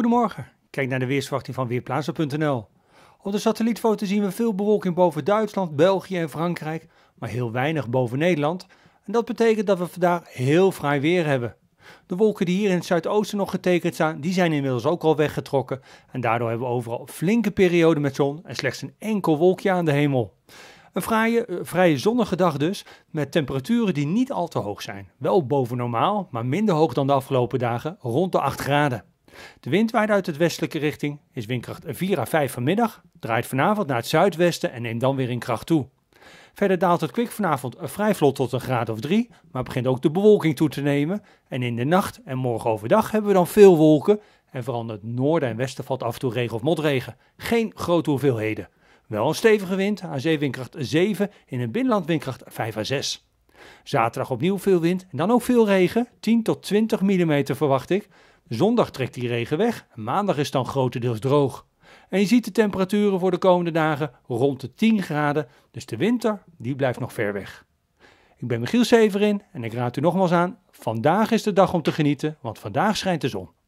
Goedemorgen. Kijk naar de weersverwachting van Weerplaatsen.nl. Op de satellietfoto zien we veel bewolking boven Duitsland, België en Frankrijk, maar heel weinig boven Nederland. En dat betekent dat we vandaag heel fraai weer hebben. De wolken die hier in het zuidoosten nog getekend zijn, die zijn inmiddels ook al weggetrokken. En daardoor hebben we overal flinke perioden met zon en slechts een enkel wolkje aan de hemel. Een fraaie, eh, vrije zonnige dag dus, met temperaturen die niet al te hoog zijn. Wel boven normaal, maar minder hoog dan de afgelopen dagen, rond de 8 graden. De wind waait uit het westelijke richting, is windkracht 4 à 5 vanmiddag, draait vanavond naar het zuidwesten en neemt dan weer in kracht toe. Verder daalt het kwik vanavond vrij vlot tot een graad of 3, maar begint ook de bewolking toe te nemen. En in de nacht en morgen overdag hebben we dan veel wolken en vooral in het noorden en westen valt af en toe regen of motregen. Geen grote hoeveelheden. Wel een stevige wind, aan zeewindkracht 7, in het binnenland windkracht 5 à 6. Zaterdag opnieuw veel wind en dan ook veel regen, 10 tot 20 mm verwacht ik. Zondag trekt die regen weg, maandag is dan grotendeels droog. En je ziet de temperaturen voor de komende dagen rond de 10 graden, dus de winter die blijft nog ver weg. Ik ben Michiel Severin en ik raad u nogmaals aan, vandaag is de dag om te genieten, want vandaag schijnt de zon.